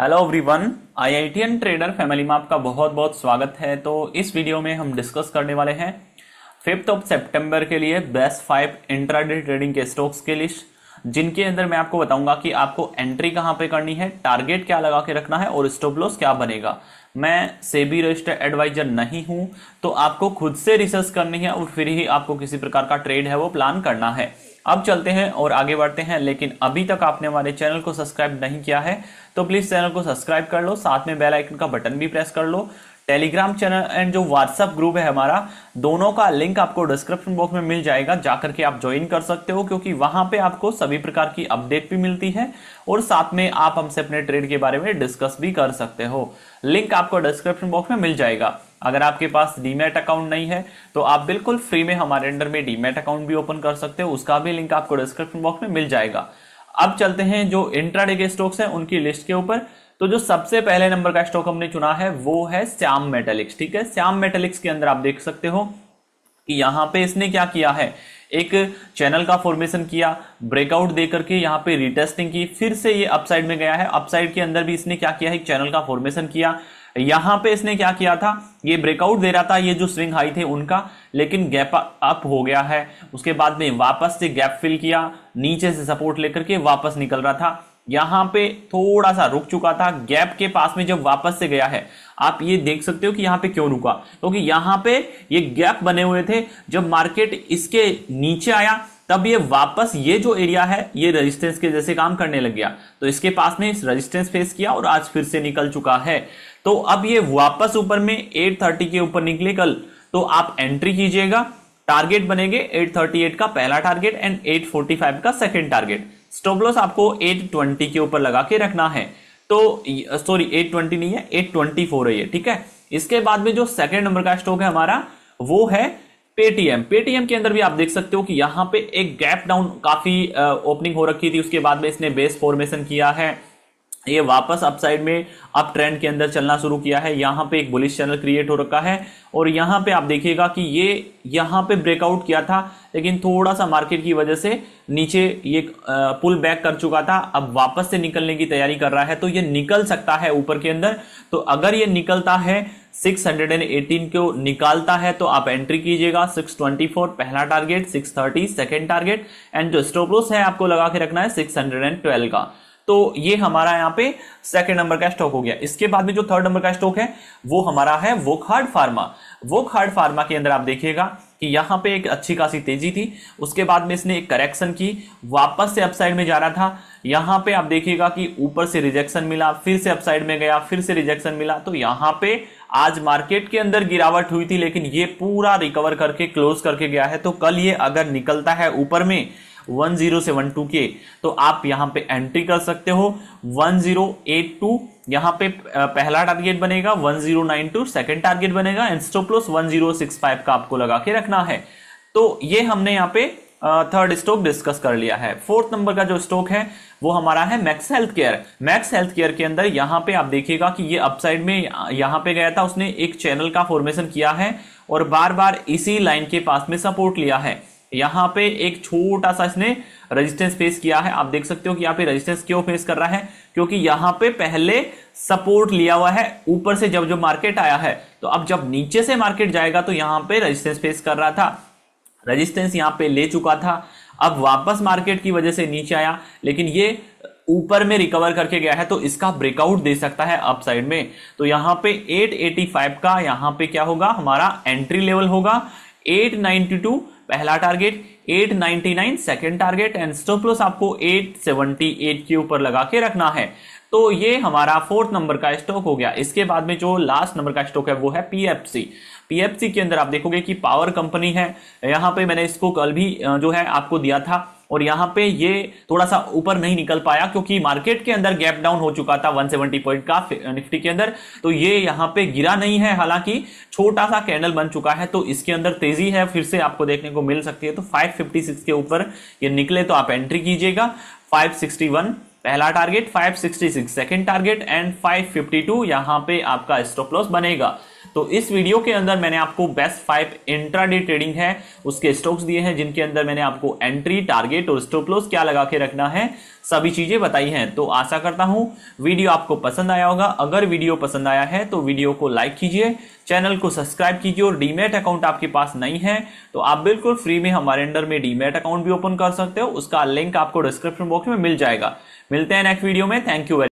hello everyone IITian trader family में आपका बहुत बहुत स्वागत है तो इस वीडियो में हम डिस्कस करने वाले हैं फिफ्थ ऑफ सितंबर के लिए बेस्ट फाइव इंट्राडे ट्रेडिंग के स्टॉक्स की लिस्ट जिनके अंदर मैं आपको बताऊंगा कि आपको एंट्री कहाँ पे करनी है टारगेट क्या लगा के रखना है और स्टॉप लॉस क्या बनेगा मैं सेबी रजिस्टर्ड एडवाइजर नहीं हूँ तो आपको खुद से रिसर्च करनी है और फिर ही आपको किसी प्रकार का ट्रेड है वो प्लान करना है अब चलते हैं और आगे बढ़ते हैं लेकिन अभी तक आपने हमारे चैनल को सब्सक्राइब नहीं किया है तो प्लीज़ चैनल को सब्सक्राइब कर लो साथ में बेल आइकन का बटन भी प्रेस कर लो टेलीग्राम चैनल एंड जो व्हाट्सएप ग्रुप है हमारा दोनों का लिंक आपको डिस्क्रिप्शन बॉक्स में मिल जाएगा जाकर के आप ज्वाइन कर सकते हो क्योंकि वहां पे आपको सभी प्रकार की अपडेट भी मिलती है और साथ में आप हमसे अपने ट्रेड के बारे में डिस्कस भी कर सकते हो लिंक आपको डिस्क्रिप्शन बॉक्स में मिल जाएगा अगर आपके पास डीमेट अकाउंट नहीं है तो आप बिल्कुल फ्री में हमारे अंडर में डीमेट अकाउंट भी ओपन कर सकते हो उसका भी लिंक आपको डिस्क्रिप्शन बॉक्स में मिल जाएगा अब चलते हैं जो इंट्राडे के स्टॉक्स हैं उनकी लिस्ट के ऊपर तो जो सबसे पहले नंबर का स्टॉक हमने चुना है वो है श्याम मेटेलिक्स ठीक है श्याम मेटेलिक्स के अंदर आप देख सकते हो कि यहां पे इसने क्या किया है एक चैनल का फॉर्मेशन किया ब्रेकआउट दे करके यहाँ पे रिटेस्टिंग की फिर से ये अपसाइड में गया है अपसाइड के अंदर भी इसने क्या किया है एक चैनल का फॉर्मेशन किया यहां पे इसने क्या किया था ये ब्रेकआउट दे रहा था ये जो स्विंग हाई थे उनका लेकिन गैप अप हो गया है उसके बाद में वापस से गैप फिल किया नीचे से सपोर्ट लेकर के वापस निकल रहा था यहां पे थोड़ा सा रुक चुका था गैप के पास में जब वापस से गया है आप ये देख सकते हो कि यहां पे क्यों रुका क्योंकि तो यहां पे ये गैप बने हुए थे जब मार्केट इसके नीचे आया तब ये वापस ये जो एरिया है ये रेजिस्टेंस के जैसे काम करने लग गया तो इसके पास में इस रेजिस्टेंस फेस किया और आज फिर से निकल चुका है तो अब ये वापस ऊपर में 830 के ऊपर निकले कल तो आप एंट्री कीजिएगा टारगेट बनेंगे 838 का पहला टारगेट एंड 845 का सेकंड टारगेट स्टोबलोस आपको 820 के ऊपर लगा के रखना है तो सॉरी 820 नहीं है 824 है ठीक है इसके बाद में जो सेकंड नंबर का स्टॉक है हमारा वो है पेटीएम पेटीएम के अंदर भी आप देख सकते हो कि यहां पे एक गैप डाउन काफी ओपनिंग हो रखी थी उसके बाद में इसने बेस फॉर्मेशन किया है ये वापस अपसाइड में अप ट्रेंड के अंदर चलना शुरू किया है यहाँ पे एक बुलिश चैनल क्रिएट हो रखा है और यहाँ पे आप देखिएगा कि ये यहाँ पे ब्रेकआउट किया था लेकिन थोड़ा सा मार्केट की वजह से नीचे ये पुल बैक कर चुका था अब वापस से निकलने की तैयारी कर रहा है तो ये निकल सकता है ऊपर के अंदर तो अगर ये निकलता है 618 को निकालता है तो आप एंट्री कीजिएगा 624 पहला टारगेट 630 सेकंड टारगेट एंड जो स्टॉप लॉस है आपको लगा के रखना है 612 का तो ये हमारा यहाँ पे सेकंड नंबर का स्टॉक हो गया इसके बाद में जो थर्ड नंबर का स्टॉक है वो हमारा है Wockhardt pharma Wockhardt pharma के अंदर आप देखिएगा कि यहाँ पे एक अच्छी खासी तेजी थी उसके बाद में इसने एक करेक्शन की वापस से अपसाइड में जा रहा था यहाँ पे आप देखिएगा कि ऊपर से रिजेक्शन मिला फिर से अपसाइड में गया फिर से रिजेक्शन मिला तो यहाँ पे आज मार्केट के अंदर गिरावट हुई थी लेकिन ये पूरा रिकवर करके क्लोज करके गया है तो कल ये अगर निकलता है ऊपर में वन जीरो सेवन टू के तो आप यहाँ पे एंट्री कर सकते हो वन जीरो एट टू यहाँ पे पहला टारगेट बनेगा one zero nine two second target बनेगा and stop loss one zero six five का आपको लगा के रखना है तो ये हमने यहाँ पे थर्ड स्टॉक डिस्कस कर लिया है फोर्थ नंबर का जो स्टॉक है वो हमारा है Max health care Max health care के अंदर यहाँ पे आप देखिएगा कि ये अपसाइड में यहाँ पे गया था उसने एक चैनल का फॉर्मेशन किया है और बार बार इसी लाइन के पास में सपोर्ट लिया है यहाँ पे एक छोटा सा इसने रेजिस्टेंस फेस किया है आप देख सकते हो कि यहाँ पे रेजिस्टेंस क्यों फेस कर रहा है क्योंकि यहाँ पे पहले सपोर्ट लिया हुआ है ऊपर से जब जब मार्केट आया है तो अब जब नीचे से मार्केट जाएगा तो यहाँ पे रेजिस्टेंस फेस कर रहा था रेजिस्टेंस यहाँ पे ले चुका था अब वापस मार्केट की वजह से नीचे आया लेकिन ये ऊपर में रिकवर करके गया है तो इसका ब्रेकआउट दे सकता है अप साइड में तो यहाँ पे 885 का यहाँ पे क्या होगा हमारा एंट्री लेवल होगा 892 पहला target 899 second target and stop loss आपको 878 के ऊपर लगा के रखना है तो ये हमारा फोर्थ नंबर का स्टॉक हो गया इसके बाद में जो लास्ट नंबर का स्टॉक है वो है पीएफसी पीएफसी के अंदर आप देखोगे कि पावर कंपनी है यहां पे मैंने इसको कल भी जो है आपको दिया था और यहां पे ये थोड़ा सा ऊपर नहीं निकल पाया क्योंकि मार्केट के अंदर गैप डाउन हो चुका था 170 पॉइंट का निफ्टी के अंदर तो ये यहां पे गिरा नहीं है हालांकि छोटा सा कैंडल बन चुका है तो इसके अंदर तेजी है फिर से आपको देखने को मिल सकती है तो 556 के ऊपर ये निकले तो आप एंट्री कीजिएगा फाइव पहला target five sixty second target and five fifty यहां पे आपका स्टॉप लॉस बनेगा तो इस वीडियो के अंदर मैंने आपको बेस्ट फाइव इंट्राडे ट्रेडिंग है उसके स्टॉक्स दिए हैं जिनके अंदर मैंने आपको एंट्री टारगेट और स्टॉप लॉस क्या लगा के रखना है सभी चीजें बताई हैं तो आशा करता हूं वीडियो आपको पसंद आया होगा अगर वीडियो पसंद आया है तो वीडियो को लाइक कीजिए चैनल को सब्सक्राइब कीजिए और डीमेट अकाउंट आपके पास नहीं है तो आप बिल्कुल फ्री में हमारे अंडर में डीमेट अकाउंट भी ओपन कर सकते हो उसका लिंक आपको डिस्क्रिप्शन बॉक्स में मिल जाएगा मिलते हैं नेक्स्ट वीडियो में थैंक यू